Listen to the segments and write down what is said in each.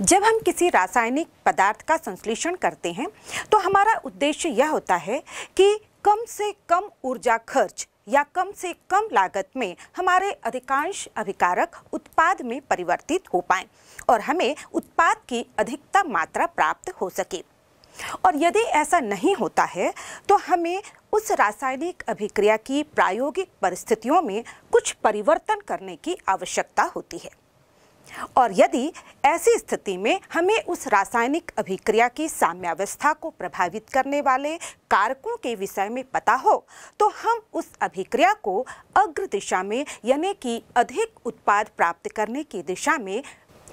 जब हम किसी रासायनिक पदार्थ का संश्लेषण करते हैं तो हमारा उद्देश्य यह होता है कि कम से कम ऊर्जा खर्च या कम से कम लागत में हमारे अधिकांश अभिकारक उत्पाद में परिवर्तित हो पाएं और हमें उत्पाद की अधिकतम मात्रा प्राप्त हो सके और यदि ऐसा नहीं होता है तो हमें उस रासायनिक अभिक्रिया की प्रायोगिक परिस्थितियों में कुछ परिवर्तन करने की आवश्यकता होती है और यदि ऐसी स्थिति में हमें उस रासायनिक अभिक्रिया की साम्यावस्था को प्रभावित करने वाले कारकों के विषय में पता हो तो हम उस अभिक्रिया को अग्र दिशा में यानी कि अधिक उत्पाद प्राप्त करने की दिशा में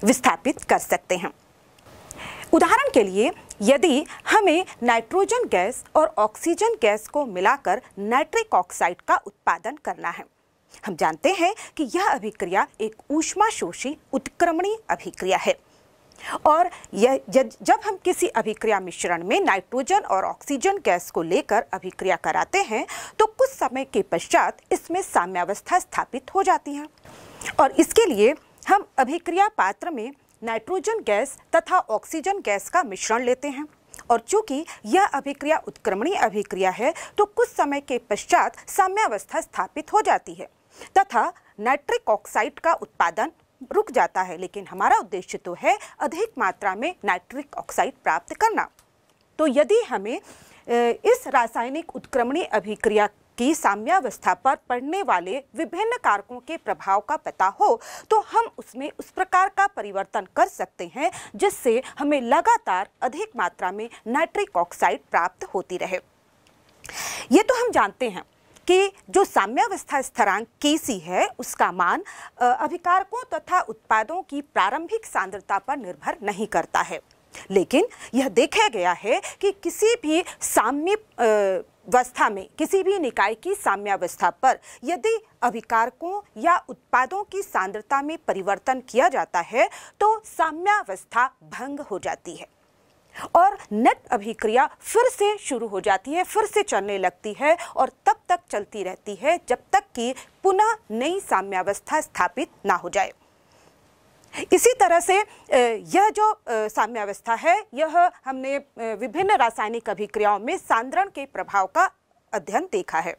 विस्थापित कर सकते हैं उदाहरण के लिए यदि हमें नाइट्रोजन गैस और ऑक्सीजन गैस को मिलाकर नाइट्रिक ऑक्साइड का उत्पादन करना है हम जानते हैं कि यह अभिक्रिया एक ऊष्माशोषी उत्क्रमणीय अभिक्रिया है और यह जब हम किसी अभिक्रिया मिश्रण में नाइट्रोजन और ऑक्सीजन गैस को लेकर अभिक्रिया कराते हैं तो कुछ समय के पश्चात इसमें साम्यावस्था स्थापित हो जाती है और इसके लिए हम अभिक्रिया पात्र में नाइट्रोजन गैस तथा ऑक्सीजन गैस का मिश्रण लेते हैं और चूंकि यह अभिक्रिया उत्क्रमणीय अभिक्रिया है तो कुछ समय के पश्चात साम्यावस्था स्थापित हो जाती है तथा नाइट्रिक ऑक्साइड का उत्पादन रुक जाता है लेकिन हमारा उद्देश्य तो है अधिक मात्रा में नाइट्रिक ऑक्साइड प्राप्त करना तो यदि हमें इस रासायनिक उत्क्रमणीय अभिक्रिया की साम्यावस्था पर पड़ने वाले विभिन्न कारकों के प्रभाव का पता हो तो हम उसमें उस प्रकार का परिवर्तन कर सकते हैं जिससे हमें लगातार अधिक मात्रा में नाइट्रिक ऑक्साइड प्राप्त होती रहे ये तो हम जानते हैं कि जो साम्यावस्था स्थरांक के सी है उसका मान अभिकारकों तथा उत्पादों की प्रारंभिक सांद्रता पर निर्भर नहीं करता है लेकिन यह देखा गया है कि किसी भी साम्य अवस्था में किसी भी निकाय की साम्यावस्था पर यदि अभिकारकों या उत्पादों की सांद्रता में परिवर्तन किया जाता है तो साम्यावस्था भंग हो जाती है और नेट अभिक्रिया फिर से शुरू हो जाती है फिर से चलने लगती है और तब तक चलती रहती है जब तक कि पुनः नई साम्यावस्था स्थापित ना हो जाए इसी तरह से यह जो साम्यावस्था है यह हमने विभिन्न रासायनिक अभिक्रियाओं में सांद्रण के प्रभाव का अध्ययन देखा है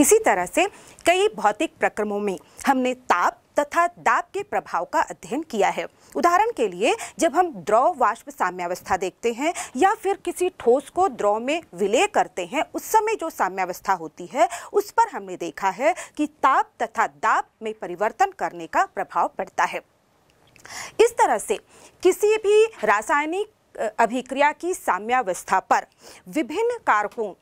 इसी तरह से कई भौतिक प्रक्रमों में हमने ताप तथा दाब के प्रभाव का अध्ययन किया है उदाहरण के लिए जब हम द्रव वाष्प साम्यावस्था देखते हैं या फिर किसी ठोस को द्रव में विलय करते हैं उस समय जो साम्यावस्था होती है उस पर हमने देखा है कि ताप तथा दाब में परिवर्तन करने का प्रभाव पड़ता है इस तरह से किसी भी रासायनिक अभिक्रिया की साम्यावस्था पर विभिन्न कारकों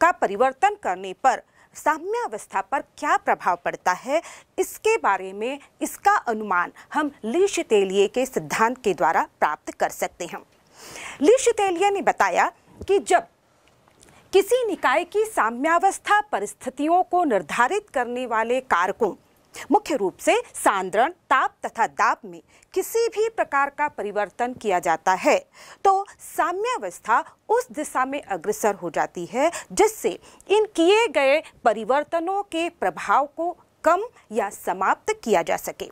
का परिवर्तन करने पर साम्यावस्था पर क्या प्रभाव पड़ता है इसके बारे में इसका अनुमान हम लीश तेलिए के सिद्धांत के द्वारा प्राप्त कर सकते हैं लीश तेलिए ने बताया कि जब किसी निकाय की साम्यावस्था परिस्थितियों को निर्धारित करने वाले कारकों मुख्य रूप से सांद्रण ताप तथा दाब में किसी भी प्रकार का परिवर्तन किया जाता है तो साम्यावस्था उस दिशा में अग्रसर हो जाती है जिससे इन किए गए परिवर्तनों के प्रभाव को कम या समाप्त किया जा सके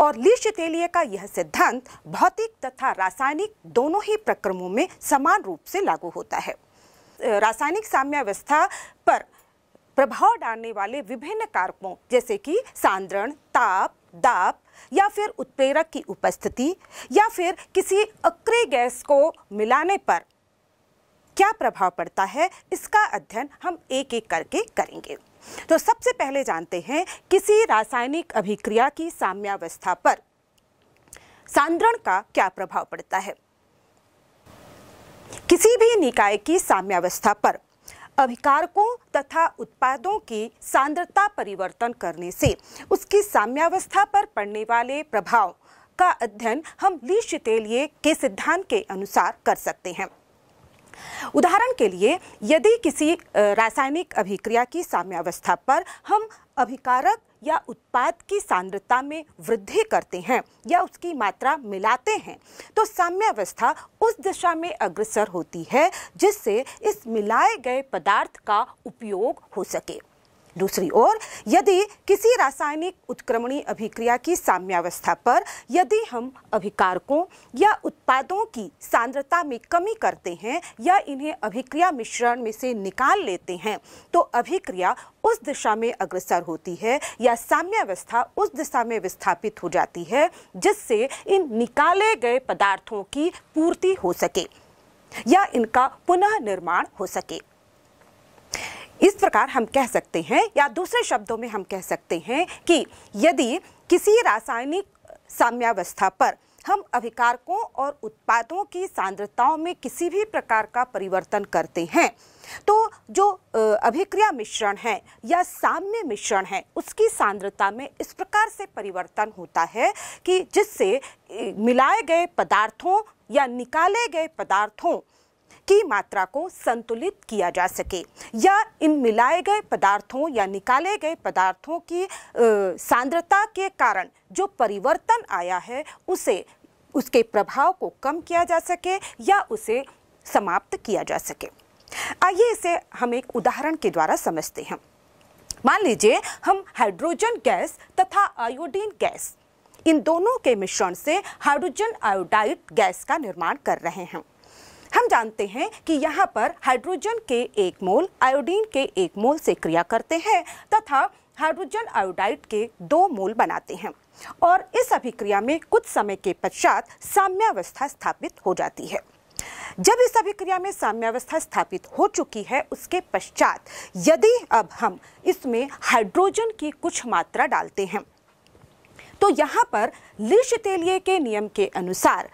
और लीशतेलिए का यह सिद्धांत भौतिक तथा रासायनिक दोनों ही प्रक्रमों में समान रूप से लागू होता है रासायनिक साम्यावस्था पर प्रभाव डालने वाले विभिन्न कारकों जैसे कि सांद्रण ताप दाप या फिर उत्प्रेरक की उपस्थिति या फिर किसी अक्रिय गैस को मिलाने पर क्या प्रभाव पड़ता है इसका अध्ययन हम एक एक करके करेंगे तो सबसे पहले जानते हैं किसी रासायनिक अभिक्रिया की साम्यावस्था पर सांद्रण का क्या प्रभाव पड़ता है किसी भी निकाय की साम्यावस्था पर अभिकारकों तथा उत्पादों की सांद्रता परिवर्तन करने से उसकी साम्यावस्था पर पड़ने वाले प्रभाव का अध्ययन हम ली शितेलिए के सिद्धांत के अनुसार कर सकते हैं उदाहरण के लिए यदि किसी रासायनिक अभिक्रिया की साम्यावस्था पर हम अभिकारक या उत्पाद की सांद्रता में वृद्धि करते हैं या उसकी मात्रा मिलाते हैं तो साम्यावस्था उस दिशा में अग्रसर होती है जिससे इस मिलाए गए पदार्थ का उपयोग हो सके दूसरी ओर यदि किसी रासायनिक उत्क्रमणी अभिक्रिया की साम्यावस्था पर यदि हम अभिकारकों या उत्पादों की सांद्रता में कमी करते हैं या इन्हें अभिक्रिया मिश्रण में से निकाल लेते हैं तो अभिक्रिया उस दिशा में अग्रसर होती है या साम्यावस्था उस दिशा में विस्थापित हो जाती है जिससे इन निकाले गए पदार्थों की पूर्ति हो सके या इनका पुनः निर्माण हो सके इस प्रकार हम कह सकते हैं या दूसरे शब्दों में हम कह सकते हैं कि यदि किसी रासायनिक साम्यावस्था पर हम अभिकारकों और उत्पादों की सांद्रताओं में किसी भी प्रकार का परिवर्तन करते हैं तो जो अभिक्रिया मिश्रण है या साम्य मिश्रण है उसकी सांद्रता में इस प्रकार से परिवर्तन होता है कि जिससे मिलाए गए पदार्थों या निकाले गए पदार्थों की मात्रा को संतुलित किया जा सके या इन मिलाए गए पदार्थों या निकाले गए पदार्थों की सांद्रता के कारण जो परिवर्तन आया है उसे उसके प्रभाव को कम किया जा सके या उसे समाप्त किया जा सके आइए इसे हम एक उदाहरण के द्वारा समझते हैं मान लीजिए हम हाइड्रोजन गैस तथा आयोडीन गैस इन दोनों के मिश्रण से हाइड्रोजन आयोडाइड गैस का निर्माण कर रहे हैं हम जानते हैं कि यहाँ पर हाइड्रोजन के एक मोल आयोडीन के एक मोल से क्रिया करते हैं तथा हाइड्रोजन आयोडाइड के दो मोल बनाते हैं और इस अभिक्रिया में कुछ समय के पश्चात साम्यावस्था स्थापित हो जाती है जब इस अभिक्रिया में साम्यावस्था स्थापित हो चुकी है उसके पश्चात यदि अब हम इसमें हाइड्रोजन की कुछ मात्रा डालते हैं तो यहाँ पर लिशतेलिए के नियम के अनुसार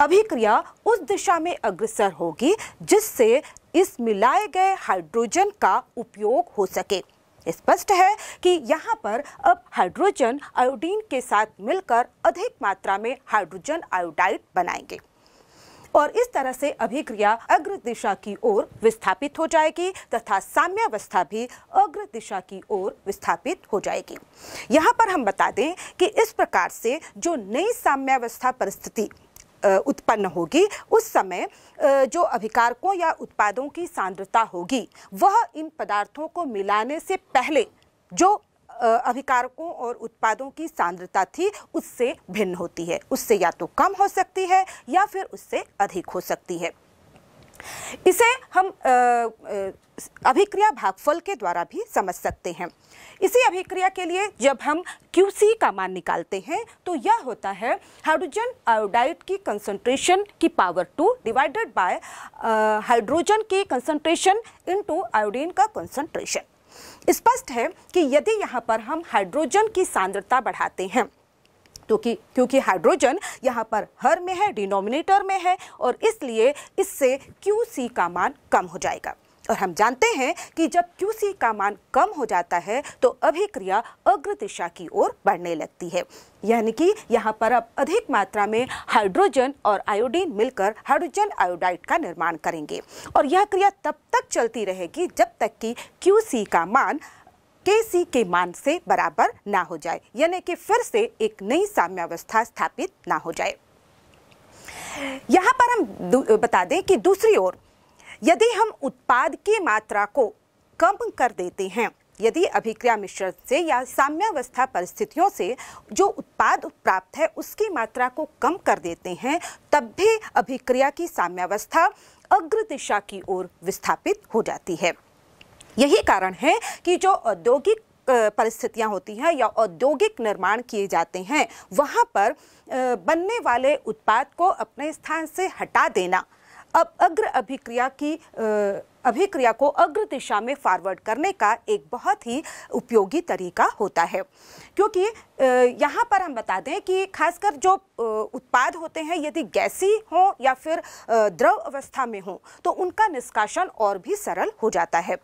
अभिक्रिया उस दिशा में अग्रसर होगी जिससे इस मिलाए गए हाइड्रोजन का उपयोग हो सके स्पष्ट है कि यहाँ पर अब हाइड्रोजन आयोडीन के साथ मिलकर अधिक मात्रा में हाइड्रोजन आयोडाइड बनाएंगे और इस तरह से अभिक्रिया अग्र दिशा की ओर विस्थापित हो जाएगी तथा साम्यावस्था भी अग्र दिशा की ओर विस्थापित हो जाएगी यहाँ पर हम बता दें कि इस प्रकार से जो नई साम्यावस्था परिस्थिति उत्पन्न होगी उस समय जो अभिकारकों या उत्पादों की सांद्रता होगी वह इन पदार्थों को मिलाने से पहले जो अभिकारकों और उत्पादों की सांद्रता थी उससे भिन्न होती है उससे या तो कम हो सकती है या फिर उससे अधिक हो सकती है इसे हम अभिक्रिया भागफल के द्वारा भी समझ सकते हैं इसी अभिक्रिया के लिए जब हम क्यू सी का मान निकालते हैं तो यह होता है हाइड्रोजन आयोडाइड की कंसंट्रेशन की power two divided by hydrogen की कंसंट्रेशन इनटू आयोडीन का कंसंट्रेशन स्पष्ट है कि यदि यहाँ पर हम हाइड्रोजन की सांद्रता बढ़ाते हैं क्योंकि क्योंकि हाइड्रोजन यहाँ पर हर में है डिनोमिनेटर में है और इसलिए इससे क्यू सी का मान कम हो जाएगा और हम जानते हैं कि जब क्यू सी का मान कम हो जाता है तो अभिक्रिया अग्र दिशा की ओर बढ़ने लगती है यानी कि यहाँ पर अब अधिक मात्रा में हाइड्रोजन और आयोडीन मिलकर हाइड्रोजन आयोडाइड का निर्माण करेंगे और यह क्रिया तब तक चलती रहेगी जब तक कि क्यू सी का मान के सी के मान से बराबर ना हो जाए यानी कि फिर से एक नई साम्यावस्था स्थापित ना हो जाए यहाँ पर हम बता दें कि दूसरी ओर यदि हम उत्पाद की मात्रा को कम कर देते हैं यदि अभिक्रिया मिश्रण से या साम्यावस्था परिस्थितियों से जो उत्पाद प्राप्त है उसकी मात्रा को कम कर देते हैं तब भी अभिक्रिया की साम्यावस्था अग्र दिशा की ओर विस्थापित हो जाती है यही कारण है कि जो औद्योगिक परिस्थितियाँ होती हैं या औद्योगिक निर्माण किए जाते हैं वहाँ पर बनने वाले उत्पाद को अपने स्थान से हटा देना अब अग्र अभिक्रिया की अभिक्रिया को अग्र दिशा में फॉरवर्ड करने का एक बहुत ही उपयोगी तरीका होता है क्योंकि यहाँ पर हम बता दें कि खासकर जो उत्पाद होते हैं यदि गैसी हों या फिर द्रव अवस्था में हों तो उनका निष्कासन और भी सरल हो जाता है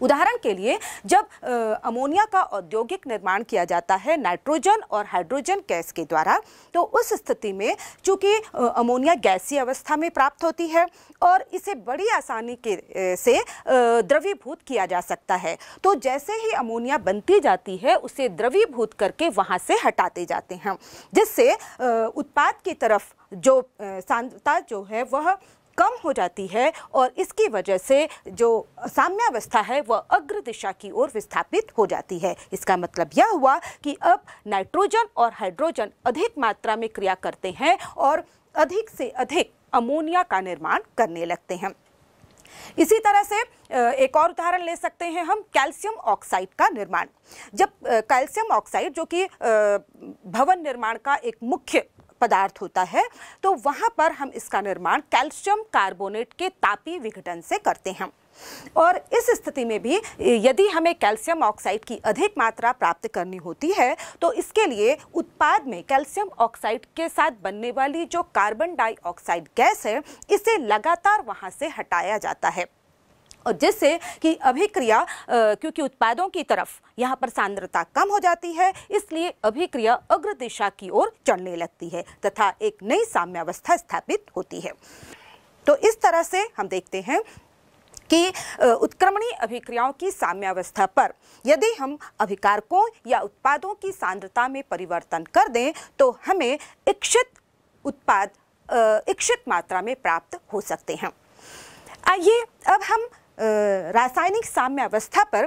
उदाहरण के लिए जब आ, अमोनिया का औद्योगिक निर्माण किया जाता है नाइट्रोजन और हाइड्रोजन गैस के द्वारा तो उस स्थिति में चूँकि अमोनिया गैसीय अवस्था में प्राप्त होती है और इसे बड़ी आसानी के से द्रवीभूत किया जा सकता है तो जैसे ही अमोनिया बनती जाती है उसे द्रवीभूत करके वहाँ से हटाते जाते हैं जिससे उत्पाद की तरफ जो सांद्रता जो है वह कम हो जाती है और इसकी वजह से जो साम्यावस्था है वह अग्र दिशा की ओर विस्थापित हो जाती है इसका मतलब यह हुआ कि अब नाइट्रोजन और हाइड्रोजन अधिक मात्रा में क्रिया करते हैं और अधिक से अधिक अमोनिया का निर्माण करने लगते हैं इसी तरह से एक और उदाहरण ले सकते हैं हम कैल्शियम ऑक्साइड का निर्माण जब कैल्शियम ऑक्साइड जो कि भवन निर्माण का एक मुख्य पदार्थ होता है तो वहाँ पर हम इसका निर्माण कैल्शियम कार्बोनेट के तापी विघटन से करते हैं और इस स्थिति में भी यदि हमें कैल्शियम ऑक्साइड की अधिक मात्रा प्राप्त करनी होती है तो इसके लिए उत्पाद में कैल्शियम ऑक्साइड के साथ बनने वाली जो कार्बन डाइऑक्साइड गैस है इसे लगातार वहाँ से हटाया जाता है और जिससे कि अभिक्रिया क्योंकि उत्पादों की तरफ यहाँ पर सांद्रता कम हो जाती है इसलिए अभिक्रिया अग्र दिशा की ओर चढ़ने लगती है तथा एक नई साम्यावस्था स्थापित होती है तो इस तरह से हम देखते हैं कि उत्क्रमणीय अभिक्रियाओं की साम्यावस्था पर यदि हम अभिकारकों या उत्पादों की सांद्रता में परिवर्तन कर दें तो हमें इच्छित उत्पाद इच्छित मात्रा में प्राप्त हो सकते हैं आइए अब हम रासायनिक साम्यावस्था पर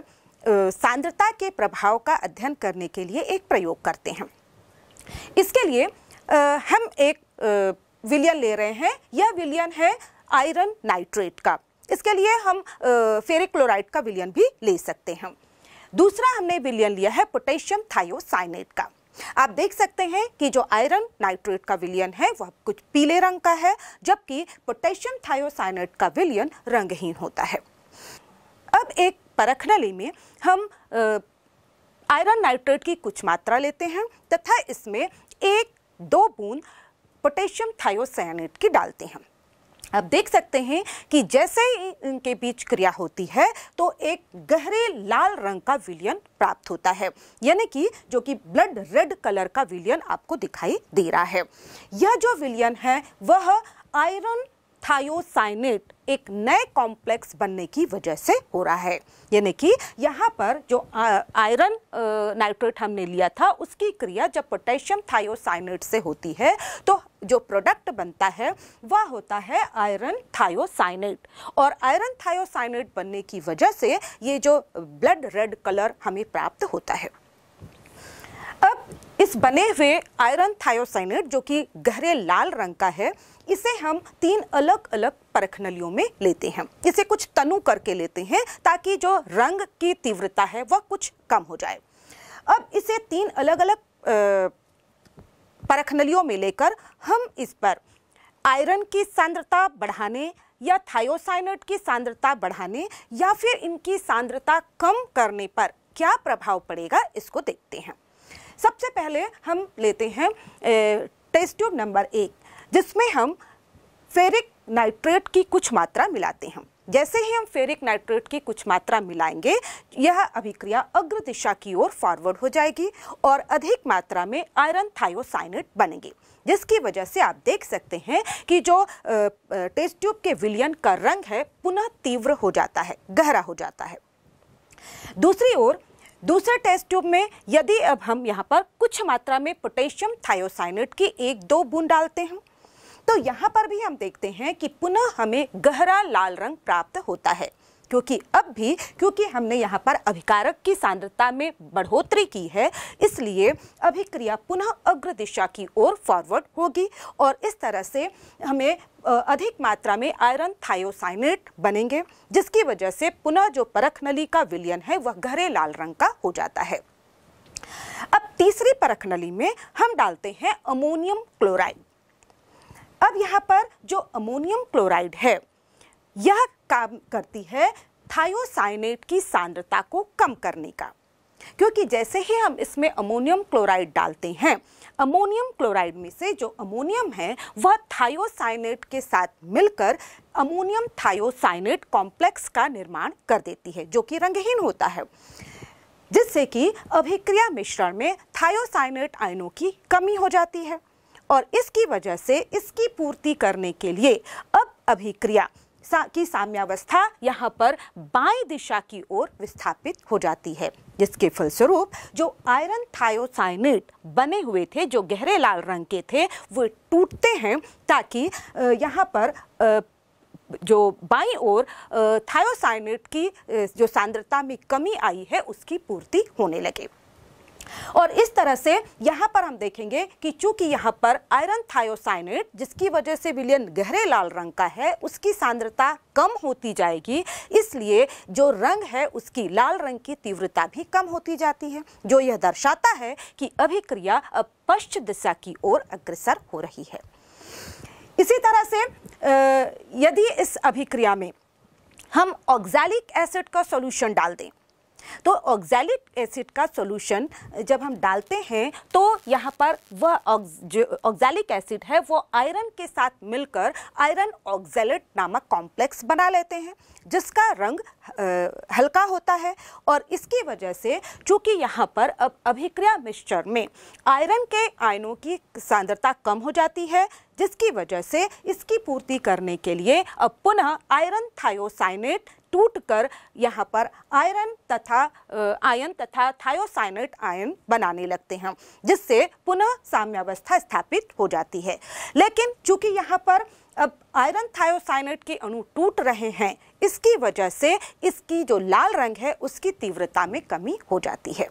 सांद्रता के प्रभाव का अध्ययन करने के लिए एक प्रयोग करते हैं इसके लिए हम एक विलियन ले रहे हैं यह विलियन है आयरन नाइट्रेट का इसके लिए हम फेरिक क्लोराइड का विलियन भी ले सकते हैं दूसरा हमने विलियन लिया है पोटेशियम थायोसाइनेट का आप देख सकते हैं कि जो आयरन नाइट्रेट का विलियन है वह कुछ पीले रंग का है जबकि पोटेशियम थायोसाइनेट का विलियन रंगहीन होता है अब एक परखनली में हम आयरन नाइट्रेट की कुछ मात्रा लेते हैं तथा इसमें एक दो बूंद पोटेशियम थायोसाइनेट की डालते हैं अब देख सकते हैं कि जैसे ही इनके बीच क्रिया होती है तो एक गहरे लाल रंग का विलियन प्राप्त होता है यानी कि जो कि ब्लड रेड कलर का विलियन आपको दिखाई दे रहा है यह जो विलियन है वह आयरन थायोसाइनेट एक नए कॉम्प्लेक्स बनने की वजह से हो रहा है यानी कि यहाँ पर जो आयरन नाइट्रेट हमने लिया था उसकी क्रिया जब पोटेशियम थायोसाइनेट से होती है तो जो प्रोडक्ट बनता है वह होता है आयरन थायोसाइनेट और आयरन थायोसाइनेट बनने की वजह से ये जो ब्लड रेड कलर हमें प्राप्त होता है अब इस बने हुए आयरन थायोसाइनेट जो कि गहरे लाल रंग का है इसे हम तीन अलग अलग परख नलियों में लेते हैं इसे कुछ तनु करके लेते हैं ताकि जो रंग की तीव्रता है वह कुछ कम हो जाए अब इसे तीन अलग अलग परख नलियों में लेकर हम इस पर आयरन की सांद्रता बढ़ाने या थायोसाइनेट की सांद्रता बढ़ाने या फिर इनकी सांद्रता कम करने पर क्या प्रभाव पड़ेगा इसको देखते हैं सबसे पहले हम लेते हैं टेस्ट ट्यूब नंबर एक जिसमें हम फेरिक नाइट्रेट की कुछ मात्रा मिलाते हैं जैसे ही हम फेरिक नाइट्रेट की कुछ मात्रा मिलाएंगे यह अभिक्रिया अग्र दिशा की ओर फॉरवर्ड हो जाएगी और अधिक मात्रा में आयरन थायोसाइनेट बनेंगे जिसकी वजह से आप देख सकते हैं कि जो टेस्ट ट्यूब के विलियन का रंग है पुनः तीव्र हो जाता है गहरा हो जाता है दूसरी ओर दूसरे टेस्ट ट्यूब में यदि अब हम यहाँ पर कुछ मात्रा में पोटेशियम थायोसाइनेट की एक दो बूंद डालते हैं तो यहाँ पर भी हम देखते हैं कि पुनः हमें गहरा लाल रंग प्राप्त होता है क्योंकि अब भी क्योंकि हमने यहाँ पर अभिकारक की सांद्रता में बढ़ोतरी की है इसलिए अभिक्रिया पुनः अग्र दिशा की ओर फॉरवर्ड होगी और इस तरह से हमें अधिक मात्रा में आयरन थायोसाइनेट बनेंगे जिसकी वजह से पुनः जो परख नली का विलयन है वह गहरे लाल रंग का हो जाता है अब तीसरी परख नली में हम डालते हैं अमोनियम क्लोराइड अब यहाँ पर जो अमोनियम क्लोराइड है यह काम करती है थायोसाइनेट की सांद्रता को कम करने का क्योंकि जैसे ही हम इसमें अमोनियम क्लोराइड डालते हैं अमोनियम क्लोराइड में से जो अमोनियम है वह थायोसाइनेट के साथ मिलकर अमोनियम थायोसाइनेट कॉम्प्लेक्स का निर्माण कर देती है जो कि रंगहीन होता है जिससे कि अभिक्रिया मिश्रण में थायोसाइनेट आयनों की कमी हो जाती है और इसकी वजह से इसकी पूर्ति करने के लिए अब अभिक्रिया की साम्यावस्था यहाँ पर बाएं दिशा की ओर विस्थापित हो जाती है जिसके फलस्वरूप जो आयरन थायोसाइनेट बने हुए थे जो गहरे लाल रंग के थे वे टूटते हैं ताकि यहाँ पर जो बाई ओर थायोसाइनेट की जो सांद्रता में कमी आई है उसकी पूर्ति होने लगे और इस तरह से यहाँ पर हम देखेंगे कि चूंकि यहाँ पर आयरन थायोसाइनेट जिसकी वजह से विलियन गहरे लाल रंग का है उसकी सांद्रता कम होती जाएगी इसलिए जो रंग है उसकी लाल रंग की तीव्रता भी कम होती जाती है जो यह दर्शाता है कि अभिक्रिया अब पश्चिम दिशा की ओर अग्रसर हो रही है इसी तरह से यदि इस अभिक्रिया में हम ऑक्जैलिक एसिड का सॉल्यूशन डाल दें तो ऑक्जैलिक एसिड का सॉल्यूशन जब हम डालते हैं तो यहाँ पर वह ऑक्जैलिक एसिड है वो आयरन के साथ मिलकर आयरन ऑक्जैलेट नामक कॉम्प्लेक्स बना लेते हैं जिसका रंग हल्का होता है और इसकी वजह से चूँकि यहाँ पर अब अभिक्रिया मिक्सचर में आयरन के आयनों की सांद्रता कम हो जाती है जिसकी वजह से इसकी पूर्ति करने के लिए अब पुनः आयरन थायोसाइनेट टूटकर यहाँ पर आयरन तथा आयन तथा थायोसाइनेट आयन बनाने लगते हैं जिससे पुनः साम्यावस्था स्थापित हो जाती है लेकिन चूंकि यहाँ पर अब आयरन थायोसाइनेट के अणु टूट रहे हैं इसकी वजह से इसकी जो लाल रंग है उसकी तीव्रता में कमी हो जाती है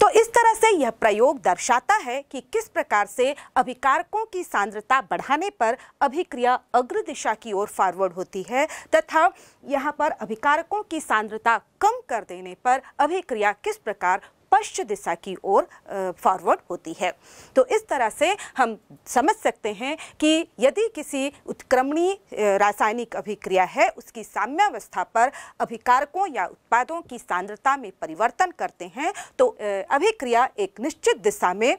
तो इस तरह से यह प्रयोग दर्शाता है कि किस प्रकार से अभिकारकों की सांद्रता बढ़ाने पर अभिक्रिया अग्र दिशा की ओर फॉरवर्ड होती है तथा यहाँ पर अभिकारकों की सांद्रता कम कर देने पर अभिक्रिया किस प्रकार पश्च दिशा की ओर फॉरवर्ड होती है तो इस तरह से हम समझ सकते हैं कि यदि किसी उत्क्रमणी रासायनिक अभिक्रिया है उसकी साम्यावस्था पर अभिकारकों या उत्पादों की सांद्रता में परिवर्तन करते हैं तो अभिक्रिया एक निश्चित दिशा में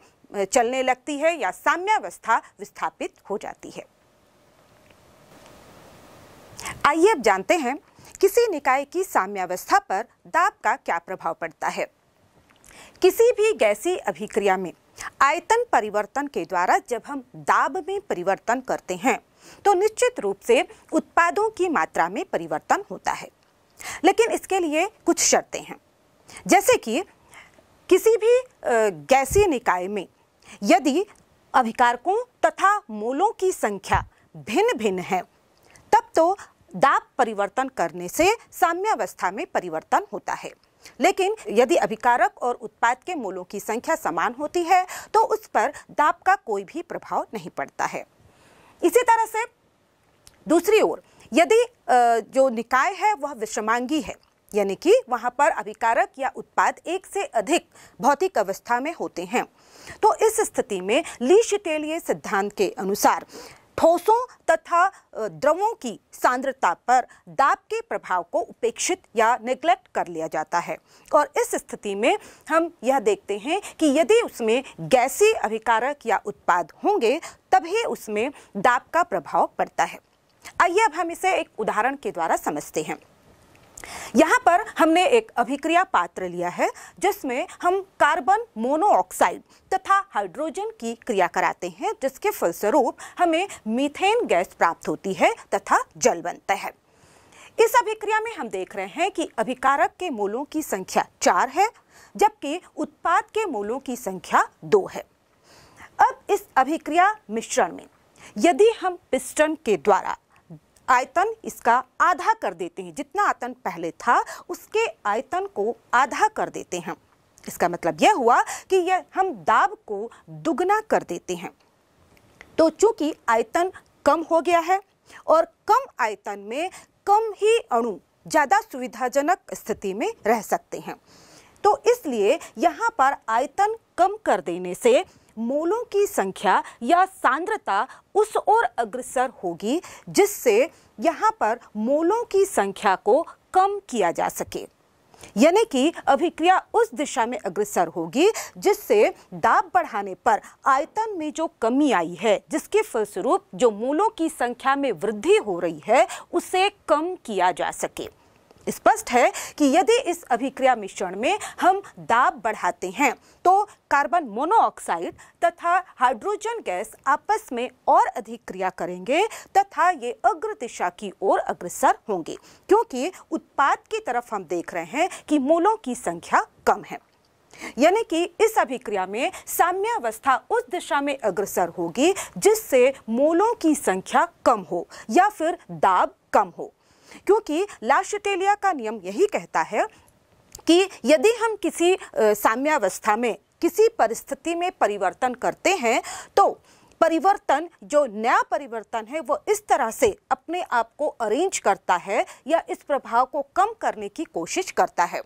चलने लगती है या साम्यावस्था विस्थापित हो जाती है आइए अब जानते हैं किसी निकाय की साम्यावस्था पर दाब का क्या प्रभाव पड़ता है किसी भी गैसी अभिक्रिया में आयतन परिवर्तन के द्वारा जब हम दाब में परिवर्तन करते हैं तो निश्चित रूप से उत्पादों की मात्रा में परिवर्तन होता है लेकिन इसके लिए कुछ शर्तें हैं जैसे कि किसी भी गैसीय निकाय में यदि अभिकारकों तथा मोलों की संख्या भिन्न भिन्न है तब तो दाब परिवर्तन करने से साम्यावस्था में परिवर्तन होता है लेकिन यदि अभिकारक और उत्पाद के मूलों की संख्या समान होती है तो उस पर दाब का कोई भी प्रभाव नहीं पड़ता है इसी तरह से दूसरी ओर यदि जो निकाय है वह विषमांगी है यानी कि वहाँ पर अभिकारक या उत्पाद एक से अधिक भौतिक अवस्था में होते हैं तो इस स्थिति में लीशटेलिए सिद्धांत के अनुसार ठोसों तथा द्रवों की सांद्रता पर दाब के प्रभाव को उपेक्षित या निग्लेक्ट कर लिया जाता है और इस स्थिति में हम यह देखते हैं कि यदि उसमें गैसी अभिकारक या उत्पाद होंगे तभी उसमें दाब का प्रभाव पड़ता है आइए अब हम इसे एक उदाहरण के द्वारा समझते हैं यहाँ पर हमने एक अभिक्रिया पात्र लिया है जिसमें हम कार्बन मोनोऑक्साइड तथा हाइड्रोजन की क्रिया कराते हैं जिसके फलस्वरूप हमें मीथेन गैस प्राप्त होती है तथा जल बनता है इस अभिक्रिया में हम देख रहे हैं कि अभिकारक के मोलों की संख्या चार है जबकि उत्पाद के मोलों की संख्या दो है अब इस अभिक्रिया मिश्रण में यदि हम पिस्टन के द्वारा आयतन इसका आधा कर देते हैं जितना आयतन पहले था उसके आयतन को आधा कर देते हैं इसका मतलब यह हुआ कि यह हम दाब को दुगना कर देते हैं तो चूंकि आयतन कम हो गया है और कम आयतन में कम ही अणु ज़्यादा सुविधाजनक स्थिति में रह सकते हैं तो इसलिए यहाँ पर आयतन कम कर देने से मोलों की संख्या या सांद्रता उस ओर अग्रसर होगी जिससे यहाँ पर मोलों की संख्या को कम किया जा सके यानी कि अभिक्रिया उस दिशा में अग्रसर होगी जिससे दाब बढ़ाने पर आयतन में जो कमी आई है जिसके फलस्वरूप जो मूलों की संख्या में वृद्धि हो रही है उसे कम किया जा सके स्पष्ट है कि यदि इस अभिक्रिया मिश्रण में हम दाब बढ़ाते हैं तो कार्बन मोनोऑक्साइड तथा हाइड्रोजन गैस आपस में और अधिक क्रिया करेंगे तथा ये अग्र दिशा की ओर अग्रसर होंगे क्योंकि उत्पाद की तरफ हम देख रहे हैं कि मूलों की संख्या कम है यानी कि इस अभिक्रिया में साम्यावस्था उस दिशा में अग्रसर होगी जिससे मूलों की संख्या कम हो या फिर दाब कम हो क्योंकि लाशटेलिया का नियम यही कहता है कि यदि हम किसी साम्यावस्था में किसी परिस्थिति में परिवर्तन करते हैं तो परिवर्तन जो नया परिवर्तन है वो इस तरह से अपने आप को अरेंज करता है या इस प्रभाव को कम करने की कोशिश करता है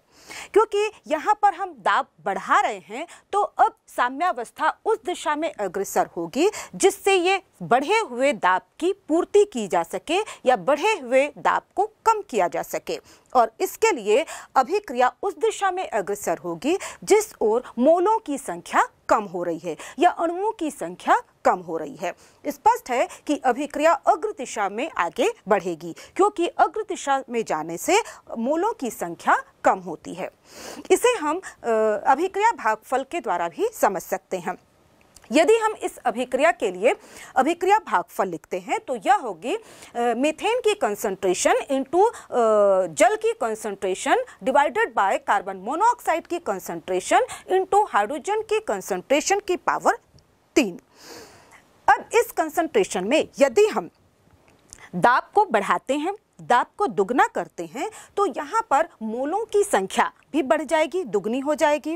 क्योंकि यहाँ पर हम दाब बढ़ा रहे हैं तो अब साम्यावस्था उस दिशा में अग्रसर होगी जिससे ये बढ़े हुए दाब की पूर्ति की जा सके या बढ़े हुए दाब को कम किया जा सके और इसके लिए अभिक्रिया उस दिशा में अग्रसर होगी जिस ओर मोलों की संख्या कम हो रही है या अणुओं की संख्या कम हो रही है स्पष्ट है कि अभिक्रिया अग्र दिशा में आगे बढ़ेगी क्योंकि अग्र दिशा में जाने से मोलों की संख्या कम होती है इसे हम अभिक्रिया भागफल के द्वारा भी समझ सकते हैं यदि हम इस अभिक्रिया के लिए अभिक्रिया भागफल लिखते हैं तो यह होगी मीथेन की कंसंट्रेशन इंटू जल की concentration divided by carbon monoxide की कंसंट्रेशन इंटू हाइड्रोजन की कंसंट्रेशन की पावर तीन अब इस कंसंट्रेशन में यदि हम दाब को बढ़ाते हैं दाब को दुगना करते हैं तो यहाँ पर मोलों की संख्या भी बढ़ जाएगी दुगनी हो जाएगी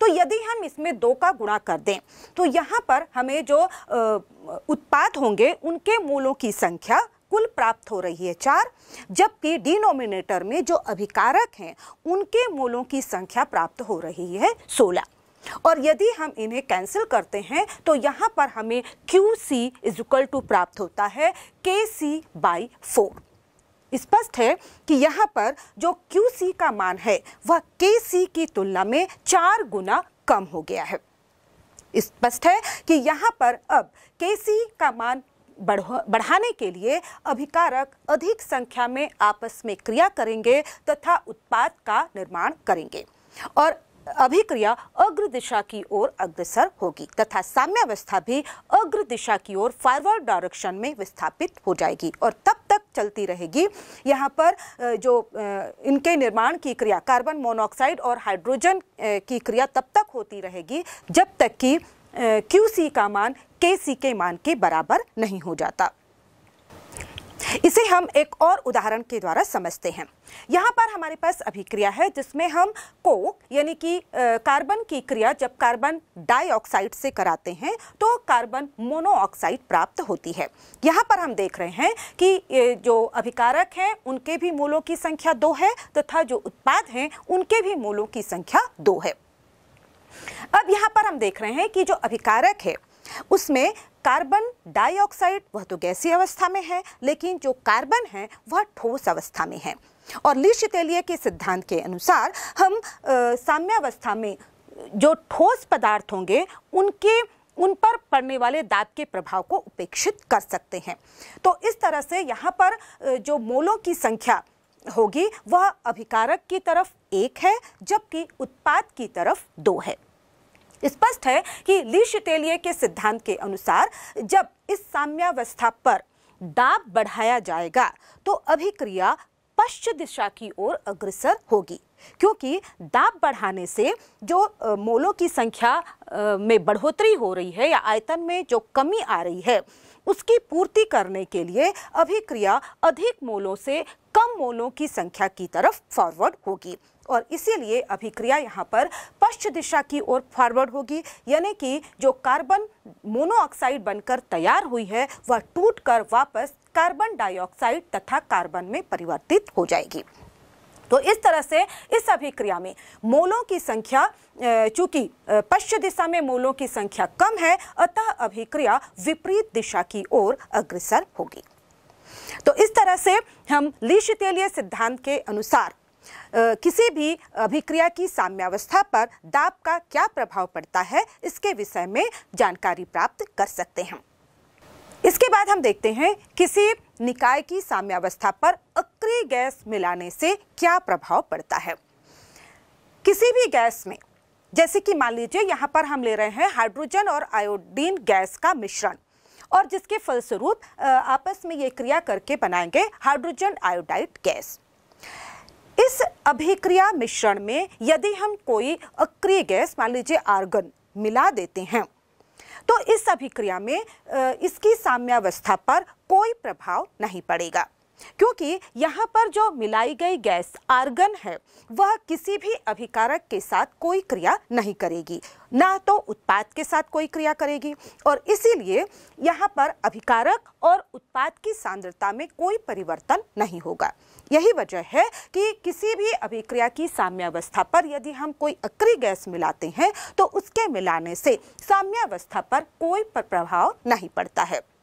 तो यदि हम इसमें दो का गुणा कर दें तो यहाँ पर हमें जो उत्पाद होंगे उनके मोलों की संख्या कुल प्राप्त हो रही है चार जबकि डिनोमिनेटर में जो अभिकारक हैं उनके मोलों की संख्या प्राप्त हो रही है सोलह और यदि हम इन्हें कैंसिल करते हैं तो यहाँ पर हमें क्यू सी इक्वल टू प्राप्त होता है के सी बाई फोर स्पष्ट है कि यहाँ पर जो क्यू सी का मान है वह के सी की तुलना में चार गुना कम हो गया है स्पष्ट है कि यहाँ पर अब के सी का मान बढ़ाने के लिए अभिकारक अधिक संख्या में आपस में क्रिया करेंगे तथा उत्पाद का निर्माण करेंगे और अभिक्रिया अग्र दिशा की ओर अग्रसर होगी तथा साम्यावस्था भी अग्र दिशा की ओर फॉरवर्ड डायरेक्शन में विस्थापित हो जाएगी और तब तक चलती रहेगी यहाँ पर जो इनके निर्माण की क्रिया कार्बन मोनोऑक्साइड और हाइड्रोजन की क्रिया तब तक होती रहेगी जब तक कि क्यू सी का मान के सी के मान के बराबर नहीं हो जाता इसे हम एक और उदाहरण के द्वारा समझते हैं यहाँ पर हमारे पास अभिक्रिया है जिसमें हम कोक यानी कि कार्बन की क्रिया जब कार्बन डाइऑक्साइड से कराते हैं तो कार्बन मोनोऑक्साइड प्राप्त होती है यहाँ पर हम देख रहे हैं कि जो अभिकारक हैं उनके भी मूलों की संख्या दो है तथा तो जो उत्पाद हैं उनके भी मूलों की संख्या दो है अब यहाँ पर हम देख रहे हैं कि जो अभिकारक है उसमें कार्बन डाइऑक्साइड वह तो गैसीय अवस्था में है लेकिन जो कार्बन है वह ठोस अवस्था में है और लीश शितेलिया के सिद्धांत के अनुसार हम साम्यावस्था में जो ठोस पदार्थ होंगे उनके उन पर पड़ने वाले दाब के प्रभाव को उपेक्षित कर सकते हैं तो इस तरह से यहाँ पर जो मोलों की संख्या होगी वह अभिकारक की तरफ एक है जबकि उत्पाद की तरफ दो है स्पष्ट है कि लीश टेलिए के सिद्धांत के अनुसार जब इस साम्यावस्था पर दाब बढ़ाया जाएगा तो अभिक्रिया पश्चिम दिशा की ओर अग्रसर होगी क्योंकि दाब बढ़ाने से जो मोलों की संख्या में बढ़ोतरी हो रही है या आयतन में जो कमी आ रही है उसकी पूर्ति करने के लिए अभिक्रिया अधिक मोलों से कम मोलों की संख्या की तरफ फॉरवर्ड होगी और इसीलिए अभिक्रिया यहाँ पर पश्च दिशा की ओर फॉरवर्ड होगी यानी कि जो कार्बन मोनोऑक्साइड बनकर तैयार हुई है वह टूटकर वापस कार्बन डाइऑक्साइड तथा कार्बन में परिवर्तित हो जाएगी तो इस तरह से इस अभिक्रिया में मोलों की संख्या चूंकि पश्चिम दिशा में मोलों की संख्या कम है अतः अभिक्रिया विपरीत दिशा की ओर अग्रसर होगी तो इस तरह से हम लीशितेलिय सिद्धांत के अनुसार किसी भी अभिक्रिया की साम्यावस्था पर दाब का क्या प्रभाव पड़ता है इसके विषय में जानकारी प्राप्त कर सकते हैं इसके बाद हम देखते हैं किसी निकाय की साम्यावस्था पर अक्रिय गैस मिलाने से क्या प्रभाव पड़ता है किसी भी गैस में जैसे कि मान लीजिए यहाँ पर हम ले रहे हैं हाइड्रोजन और आयोडीन गैस का मिश्रण और जिसके फलस्वरूप आपस में ये क्रिया करके बनाएंगे हाइड्रोजन आयोडाइड गैस इस अभिक्रिया मिश्रण में यदि हम कोई अक्रिय गैस मान लीजिए आर्गन मिला देते हैं तो इस अभिक्रिया में इसकी साम्यावस्था पर कोई प्रभाव नहीं पड़ेगा क्योंकि यहाँ पर जो मिलाई गई गैस आर्गन है वह किसी भी अभिकारक के साथ कोई क्रिया नहीं करेगी ना तो उत्पाद के साथ कोई क्रिया करेगी और इसीलिए यहाँ पर अभिकारक और उत्पाद की सांद्रता में कोई परिवर्तन नहीं होगा यही वजह है कि किसी भी अभिक्रिया की साम्यावस्था पर यदि हम कोई अक्री गैस मिलाते हैं तो उसके मिलाने से साम्यावस्था पर कोई प्रभाव नहीं पड़ता है